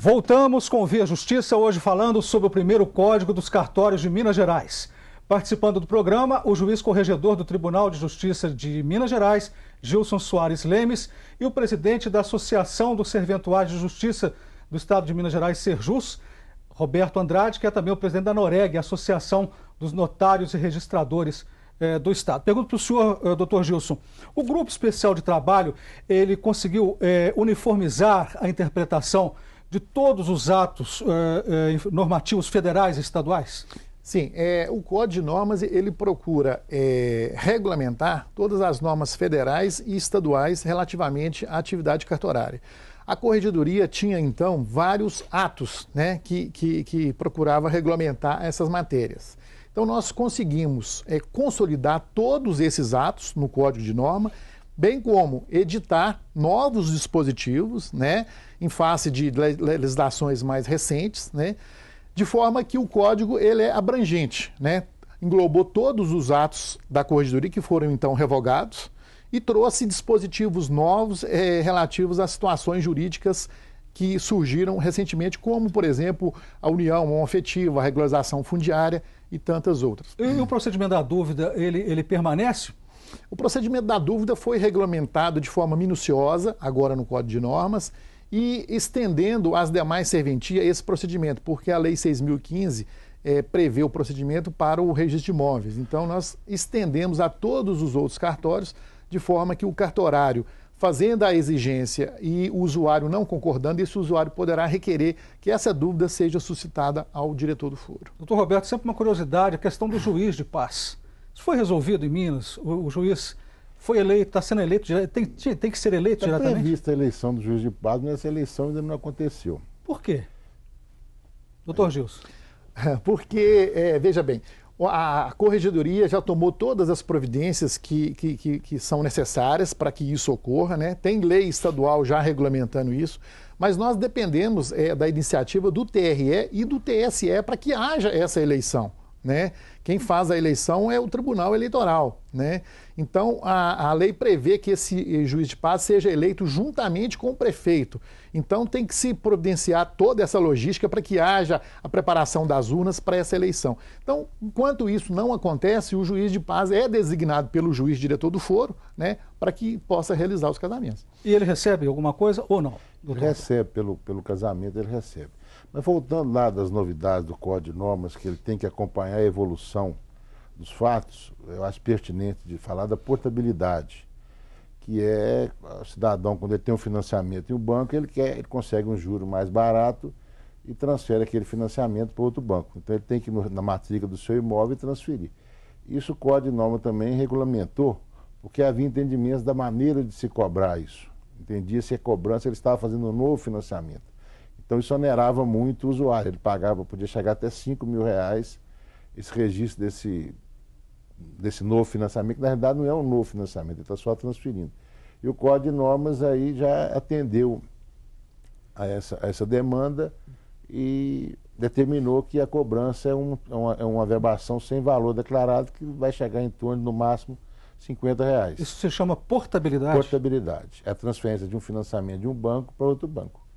Voltamos com Via Justiça, hoje falando sobre o primeiro Código dos Cartórios de Minas Gerais. Participando do programa, o juiz corregedor do Tribunal de Justiça de Minas Gerais, Gilson Soares Lemes, e o presidente da Associação dos Serventuários de Justiça do Estado de Minas Gerais, Serjus, Roberto Andrade, que é também o presidente da Noreg, Associação dos Notários e Registradores eh, do Estado. Pergunto para o senhor, eh, doutor Gilson, o Grupo Especial de Trabalho, ele conseguiu eh, uniformizar a interpretação de todos os atos uh, uh, normativos federais e estaduais? Sim, é, o Código de Normas ele procura é, regulamentar todas as normas federais e estaduais relativamente à atividade cartorária. A corregedoria tinha, então, vários atos né, que, que, que procurava regulamentar essas matérias. Então, nós conseguimos é, consolidar todos esses atos no Código de Norma bem como editar novos dispositivos, né, em face de legislações mais recentes, né, de forma que o código ele é abrangente, né, englobou todos os atos da corregedoria que foram então revogados e trouxe dispositivos novos é, relativos a situações jurídicas que surgiram recentemente, como, por exemplo, a união afetiva, a regularização fundiária e tantas outras. E o procedimento da dúvida, ele, ele permanece? O procedimento da dúvida foi regulamentado de forma minuciosa, agora no Código de Normas, e estendendo às demais serventias esse procedimento, porque a Lei 6.015 é, eh, prevê o procedimento para o registro de imóveis. Então, nós estendemos a todos os outros cartórios, de forma que o cartorário, fazendo a exigência e o usuário não concordando, esse usuário poderá requerer que essa dúvida seja suscitada ao diretor do foro. Doutor Roberto, sempre uma curiosidade, a questão do juiz de paz. Isso foi resolvido em Minas, o, o juiz foi eleito, está sendo eleito, tem, tem que ser eleito tá diretamente? prevista a eleição do juiz de paz, mas essa eleição ainda não aconteceu. Por quê? Doutor é. Gilson. Porque, é, veja bem, a corregedoria já tomou todas as providências que, que, que, que são necessárias para que isso ocorra, né? tem lei estadual já regulamentando isso, mas nós dependemos é, da iniciativa do TRE e do TSE para que haja essa eleição. Né? Quem faz a eleição é o Tribunal Eleitoral. Né? Então, a, a lei prevê que esse eh, juiz de paz seja eleito juntamente com o prefeito. Então, tem que se providenciar toda essa logística para que haja a preparação das urnas para essa eleição. Então, enquanto isso não acontece, o juiz de paz é designado pelo juiz diretor do foro né, para que possa realizar os casamentos. E ele recebe alguma coisa ou não? Doutor? Ele recebe, pelo, pelo casamento, ele recebe. Mas voltando lá das novidades do Código de Normas, que ele tem que acompanhar a evolução dos fatos, eu acho pertinente de falar da portabilidade, que é o cidadão, quando ele tem um financiamento em um banco, ele, quer, ele consegue um juro mais barato e transfere aquele financiamento para outro banco. Então ele tem que ir na matrícula do seu imóvel e transferir. Isso o Código de Norma também regulamentou, porque havia entendimentos da maneira de se cobrar isso. Entendia se a cobrança ele estava fazendo um novo financiamento. Então isso onerava muito o usuário. Ele pagava, podia chegar até 5 mil reais esse registro desse, desse novo financiamento, que na verdade não é um novo financiamento, ele está só transferindo. E o Código de Normas aí já atendeu a essa, a essa demanda e determinou que a cobrança é, um, é, uma, é uma sem valor declarado que vai chegar em torno, no máximo, 50 reais. Isso se chama portabilidade? Portabilidade. É a transferência de um financiamento de um banco para outro banco.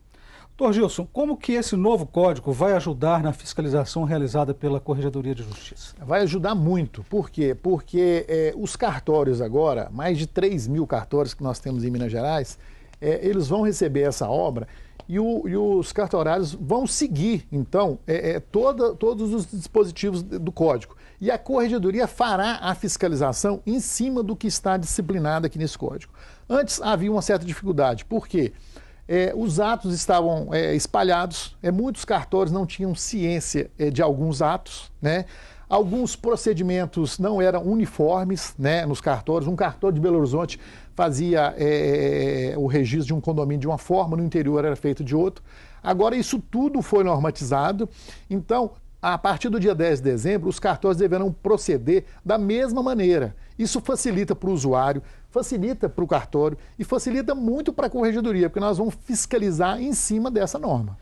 Doutor Gilson, como que esse novo código vai ajudar na fiscalização realizada pela Corregedoria de Justiça? Vai ajudar muito. Por quê? Porque é, os cartórios agora, mais de 3 mil cartórios que nós temos em Minas Gerais, é, eles vão receber essa obra e, o, e, os cartorários vão seguir, então, é, é, toda, todos os dispositivos do código. E a corregedoria fará a fiscalização em cima do que está disciplinado aqui nesse código. Antes havia uma certa dificuldade, por quê? Porque é, os atos estavam é, espalhados, é, muitos cartórios não tinham ciência é, de alguns atos, né? Alguns procedimentos não eram uniformes né, nos cartórios. Um cartório de Belo Horizonte fazia é, o registro de um condomínio de uma forma, no interior era feito de outro. Agora, isso tudo foi normatizado. Então, a partir do dia 10 de dezembro, os cartórios deverão proceder da mesma maneira. Isso facilita para o usuário, facilita para o cartório e facilita muito para a corregedoria, porque nós vamos fiscalizar em cima dessa norma.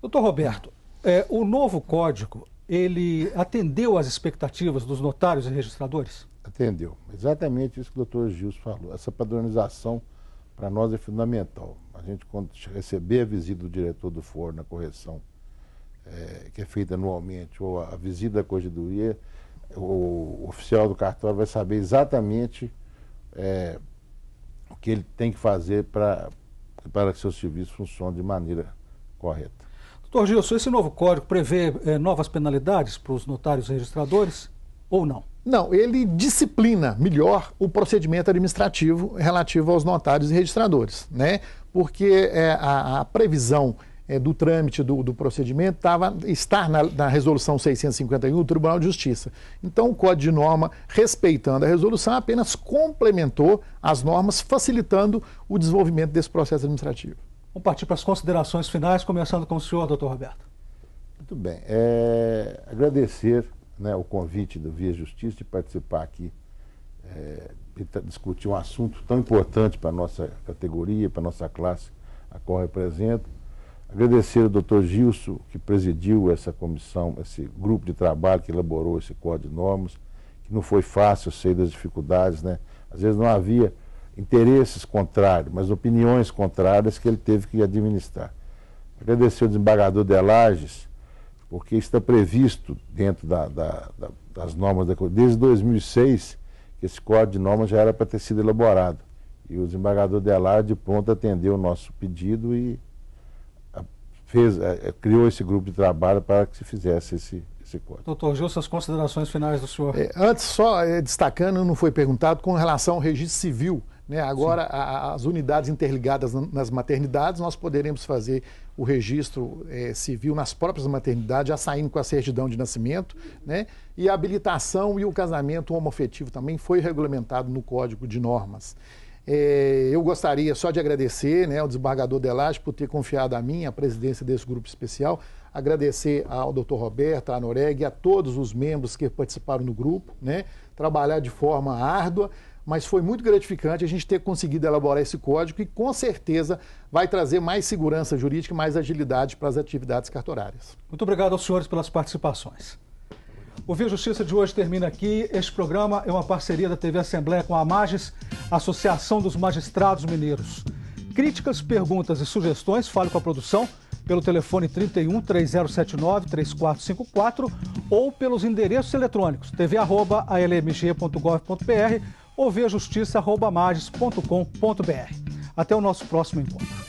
Doutor Roberto, é, o novo código, ele atendeu às expectativas dos notários e registradores? Atendeu. Exatamente isso que o doutor Gilson falou. Essa padronização para nós é fundamental. A gente, quando receber a visita do diretor do foro na correção, é, que é feita anualmente, ou a, a visita da corregedoria, o oficial do cartório vai saber exatamente é, o que ele tem que fazer para que seu serviço funcione de maneira correta. Doutor Gilson, esse novo código prevê é, novas penalidades para os notários registradores ou não? Não, ele disciplina melhor o procedimento administrativo relativo aos notários e registradores, né? Porque é a, a previsão é, do trâmite do, do procedimento tava, estar na, na, resolução 651 do Tribunal de Justiça. Então, o Código de Norma, respeitando a resolução, apenas complementou as normas, facilitando o desenvolvimento desse processo administrativo. Vamos partir para as considerações finais, começando com o senhor, doutor Roberto. Muito bem. É, agradecer né, o convite do Via Justiça de participar aqui é, e discutir um assunto tão importante para a nossa categoria, para a nossa classe a qual eu represento Agradecer ao doutor Gilson, que presidiu essa comissão, esse grupo de trabalho que elaborou esse Código de Normas, que não foi fácil, sei das dificuldades, né? Às vezes não havia interesses contrários, mas opiniões contrárias que ele teve que administrar. Agradecer ao desembargador Delages, porque está previsto dentro da, da, da, das normas, da, desde 2006, que esse Código de Normas já era para ter sido elaborado. E o desembargador Delages de pronto atendeu o nosso pedido e fez, é, é, criou esse grupo de trabalho para que se fizesse esse, esse código. Doutor Gilson, suas considerações finais do senhor. É, antes, só é, destacando, não foi perguntado, com relação ao registro civil, né, agora a, as unidades interligadas nas maternidades, nós poderemos fazer o registro é, civil nas próprias maternidades, já saindo com a certidão de nascimento, né, e a habilitação e o casamento homofetivo também foi regulamentado no Código de Normas. É, eu gostaria só de agradecer né, ao desembargador Delage por ter confiado a mim a presidência desse grupo especial, agradecer ao doutor Roberto, à Noreg e a todos os membros que participaram do grupo, né, trabalhar de forma árdua, mas foi muito gratificante a gente ter conseguido elaborar esse código e com certeza vai trazer mais segurança jurídica e mais agilidade para as atividades cartorárias. Muito obrigado aos senhores pelas participações. O Via Justiça de hoje termina aqui. Este programa é uma parceria da TV Assembleia com a Magis, Associação dos Magistrados Mineiros. Críticas, perguntas e sugestões, fale com a produção pelo telefone 31 3079 3454 ou pelos endereços eletrônicos tv@almg.gov.br ou vejustiça.magis.com.br. Até o nosso próximo encontro.